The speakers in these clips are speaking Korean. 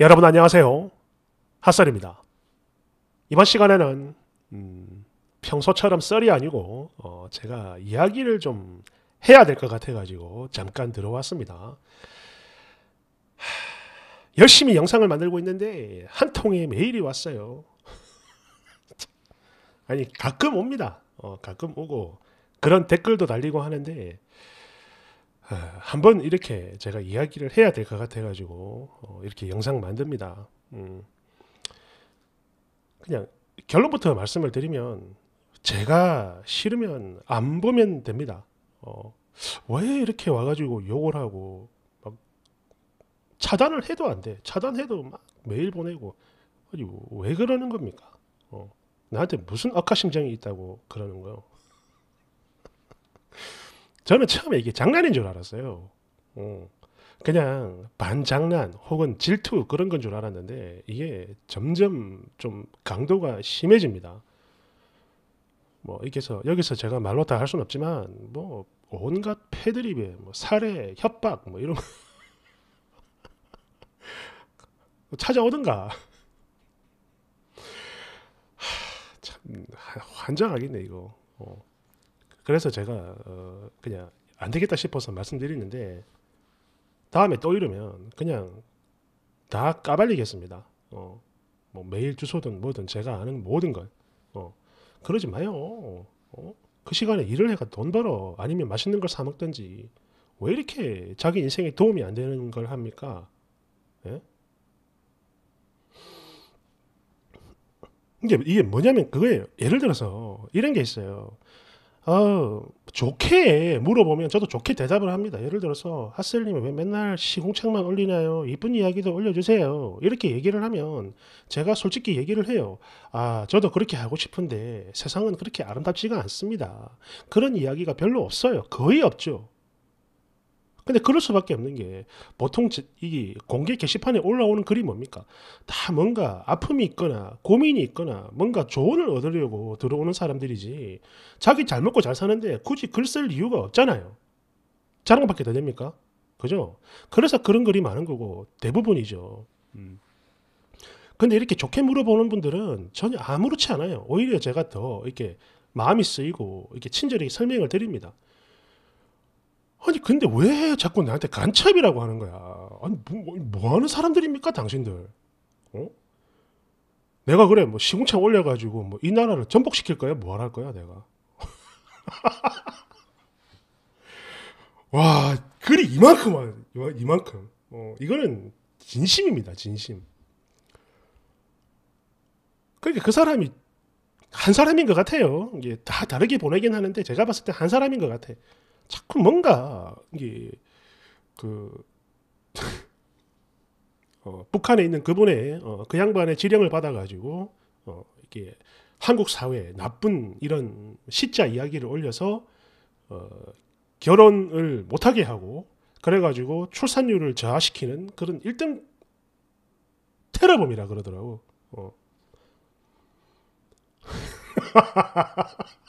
여러분 안녕하세요. 핫설입니다. 이번 시간에는 음, 평소처럼 썰이 아니고 어, 제가 이야기를 좀 해야 될 것 같아가지고 잠깐 들어왔습니다. 하, 열심히 영상을 만들고 있는데 한 통의 메일이 왔어요. 아니 가끔 옵니다. 어, 가끔 오고 그런 댓글도 달리고 하는데 어, 한번 이렇게 제가 이야기를 해야 될 것 같아가지고 어, 이렇게 영상 만듭니다. 음. 그냥 결론부터 말씀을 드리면 제가 싫으면 안 보면 됩니다. 어, 왜 이렇게 와가지고 욕을 하고 막 차단을 해도 안 돼. 차단해도 막 메일 보내고 아니 왜 그러는 겁니까? 나한테 무슨 악화심장이 있다고 그러는 거요. 저는 처음에 이게 장난인 줄 알았어요. 어. 그냥 반장난 혹은 질투 그런 건 줄 알았는데 이게 점점 좀 강도가 심해집니다. 뭐 이렇게서 여기서 제가 말로 다할 수는 없지만 뭐 온갖 패드립에 뭐 살해, 협박 뭐 이런 찾아오든가 참 환장하겠네 이거. 어. 그래서 제가 어, 그냥 안 되겠다 싶어서 말씀드리는데 다음에 또 이러면 그냥 다 까발리겠습니다. 어, 뭐 메일 주소든 뭐든 제가 아는 모든 걸 어, 그러지 마요. 어? 그 시간에 일을 해가 돈 벌어 아니면 맛있는 걸 사 먹든지 왜 이렇게 자기 인생에 도움이 안 되는 걸 합니까? 예? 이게 이게 뭐냐면 그거예요. 예를 들어서 이런 게 있어요. 어, 좋게 물어보면 저도 좋게 대답을 합니다. 예를 들어서 하슬님은왜 맨날 시공창만 올리나요? 이쁜 이야기도 올려주세요. 이렇게 얘기를 하면 제가 솔직히 얘기를 해요. 아, 저도 그렇게 하고 싶은데 세상은 그렇게 아름답지가 않습니다. 그런 이야기가 별로 없어요. 거의 없죠. 근데 그럴 수밖에 없는 게 보통 이 공개 게시판에 올라오는 글이 뭡니까? 다 뭔가 아픔이 있거나 고민이 있거나 뭔가 조언을 얻으려고 들어오는 사람들이지 자기 잘 먹고 잘 사는데 굳이 글 쓸 이유가 없잖아요. 자랑밖에 더 됩니까? 그죠? 그래서 그런 글이 많은 거고 대부분이죠. 음. 근데 이렇게 좋게 물어보는 분들은 전혀 아무렇지 않아요. 오히려 제가 더 이렇게 마음이 쓰이고 이렇게 친절히 설명을 드립니다. 아니 근데 왜 자꾸 나한테 간첩이라고 하는 거야? 아니 뭐, 뭐, 뭐 하는 사람들입니까 당신들? 어? 내가 그래 뭐 시궁창 올려가지고 뭐 이 나라를 전복시킬 거야? 뭐 할 거야 내가? 와 글이 이만큼 이만큼 어, 이거는 진심입니다 진심. 그러니까 그 사람이 한 사람인 것 같아요. 이게 다 다르게 보내긴 하는데 제가 봤을 때 한 사람인 것 같아. 자꾸 뭔가 이게 그 어, 북한에 있는 그분의 어, 그 양반의 지령을 받아가지고 어, 이게 한국 사회 에 나쁜 이런 시자 이야기를 올려서 어, 결혼을 못하게 하고 그래가지고 출산율을 저하시키는 그런 일등 테러범이라 그러더라고. 어.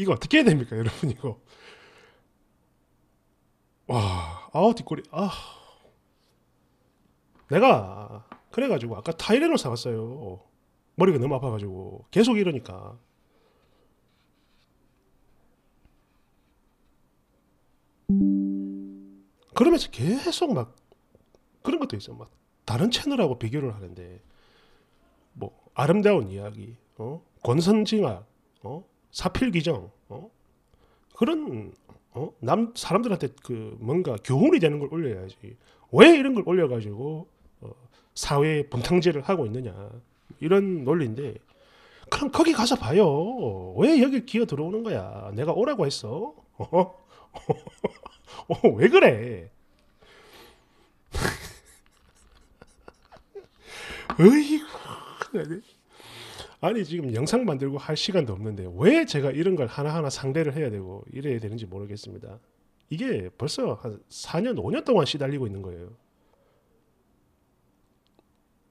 이거 어떻게 해야 됩니까, 여러분 이거? 와, 아우 뒷골이 아. 내가 그래가지고 아까 타이레놀 사왔어요 머리가 너무 아파가지고 계속 이러니까. 그러면서 계속 막 그런 것도 있어. 막 다른 채널하고 비교를 하는데 뭐 아름다운 이야기, 어? 권선징악, 어? 사필귀정 어? 그런 어? 남 사람들한테 그 뭔가 교훈이 되는 걸 올려야지 왜 이런 걸 올려가지고 어, 사회 범탕질을 하고 있느냐 이런 논리인데 그럼 거기 가서 봐요 왜 여기 기어 들어오는 거야 내가 오라고 했어 어? 어, 왜 그래 어이구 아니 지금 영상 만들고 할 시간도 없는데 왜 제가 이런 걸 하나하나 상대를 해야 되고 이래야 되는지 모르겠습니다. 이게 벌써 한 4년 5년 동안 시달리고 있는 거예요.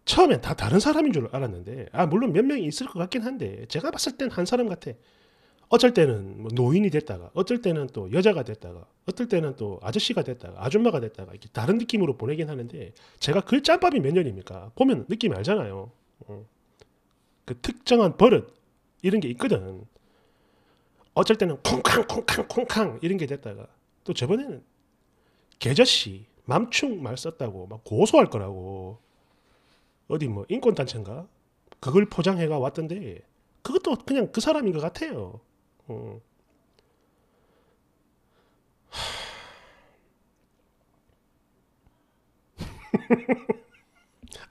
처음엔 다 다른 사람인 줄 알았는데 아 물론 몇 명이 있을 것 같긴 한데 제가 봤을 땐 한 사람 같아. 어쩔 때는 뭐 노인이 됐다가 어쩔 때는 또 여자가 됐다가 어떨 때는 또 아저씨가 됐다가 아줌마가 됐다가 이렇게 다른 느낌으로 보내긴 하는데 제가 글 그 짬밥이 몇 년입니까? 보면 느낌이 알잖아요. 어. 그 특정한 버릇 이런 게 있거든. 어쩔 때는 쿵쾅 쿵쾅 쿵쾅 이런 게 됐다가 또 저번에는 개저씨 맘충 말 썼다고 막 고소할 거라고 어디 뭐 인권 단체인가 그걸 포장해가 왔던데 그것도 그냥 그 사람인 것 같아요. 어.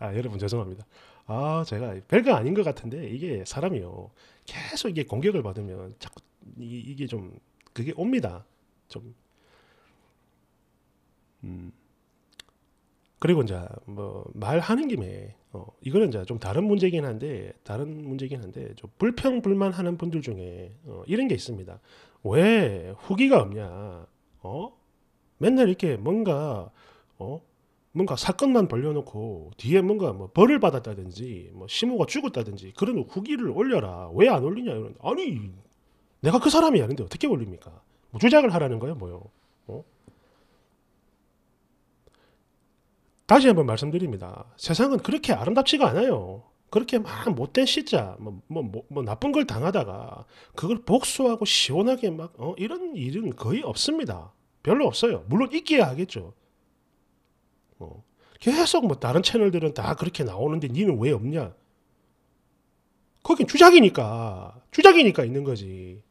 아, 여러분 죄송합니다. 아, 제가 별거 아닌 것 같은데 이게 사람이요. 계속 이게 공격을 받으면 자꾸 이, 게좀 그게 옵니다. 좀 음. 그리고 이제 뭐 말하는 김에 어, 이거는 이제 좀 다른 문제긴 한데 다른 문제긴 한데 좀 불평 불만하는 분들 중에 어, 이런 게 있습니다. 왜 후기가 없냐? 어? 맨날 이렇게 뭔가 어? 뭔가 사건만 벌려놓고 뒤에 뭔가 뭐 벌을 받았다든지 뭐 심호가 죽었다든지 그런 후기를 올려라 왜 안 올리냐 이런 아니 내가 그 사람이 야근데 어떻게 올립니까 뭐 조작을 하라는 거예요 뭐요 어? 다시 한번 말씀드립니다 세상은 그렇게 아름답지가 않아요 그렇게 막 못된 시자 뭐, 뭐, 뭐, 뭐 나쁜 걸 당하다가 그걸 복수하고 시원하게 막 어? 이런 일은 거의 없습니다 별로 없어요 물론 있기야 하겠죠 어. 계속 뭐 다른 채널들은 다 그렇게 나오는데 니는 왜 없냐? 거긴 주작이니까 주작이니까 있는 거지.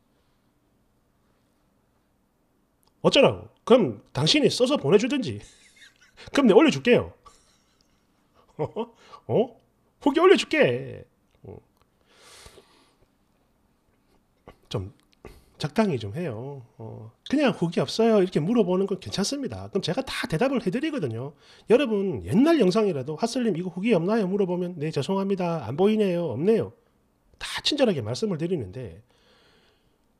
어쩌라고? 그럼 당신이 써서 보내주든지. 그럼 내가 올려줄게요. 어? 어? 후기 올려줄게. 어. 좀 적당히 좀 해요. 어, 그냥 후기 없어요. 이렇게 물어보는 건 괜찮습니다. 그럼 제가 다 대답을 해드리거든요. 여러분, 옛날 영상이라도 핫슬님 이거 후기 없나요? 물어보면 네, 죄송합니다. 안 보이네요. 없네요. 다 친절하게 말씀을 드리는데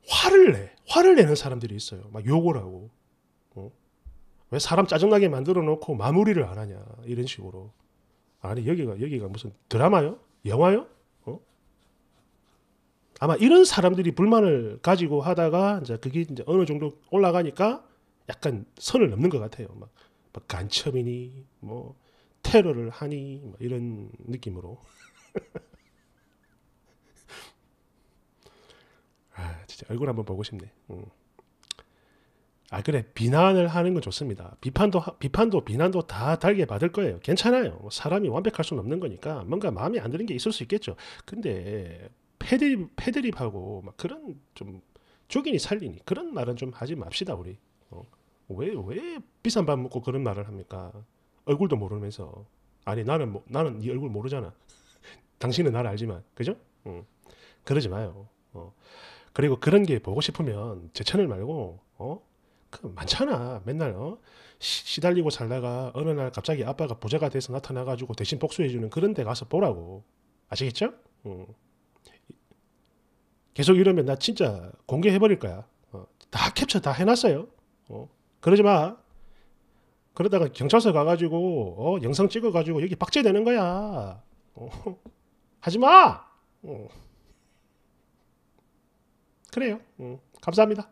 화를 내. 화를 내는 사람들이 있어요. 막 욕을 하고. 어? 왜 사람 짜증나게 만들어 놓고 마무리를 안 하냐. 이런 식으로. 아니, 여기가, 여기가 무슨 드라마요? 영화요? 아마 이런 사람들이 불만을 가지고 하다가 이제 그게 이제 어느 정도 올라가니까 약간 선을 넘는 것 같아요. 막, 막 간첩이니 뭐 테러를 하니 뭐 이런 느낌으로. 아 진짜 얼굴 한번 보고 싶네. 음. 아 그래 비난을 하는 건 좋습니다. 비판도 비판도 비난도 다 달게 받을 거예요. 괜찮아요. 뭐 사람이 완벽할 수는 없는 거니까 뭔가 마음에 안 드는 게 있을 수 있겠죠. 근데 패드립 패드립하고 막 그런 좀 죽이니 살리니 그런 말은 좀 하지 맙시다 우리. 왜왜 어. 왜 비싼 밥 먹고 그런 말을 합니까? 얼굴도 모르면서 아니 나는 뭐, 나는 네 얼굴 모르잖아. 당신은 나를 알지만 그죠? 응. 어. 그러지 마요. 어. 그리고 그런 게 보고 싶으면 제 채널 말고 어? 그 많잖아. 맨날 어? 시, 달리고 살다가 어느 날 갑자기 아빠가 부자가 돼서 나타나가지고 대신 복수해주는 그런 데 가서 보라고. 아시겠죠? 응. 어. 계속 이러면 나 진짜 공개해버릴 거야. 어, 다 캡처 다 해놨어요. 어, 그러지 마. 그러다가 경찰서 가가지고 어, 영상 찍어가지고 여기 박제되는 거야. 어, 하지 마. 어. 그래요. 어, 감사합니다.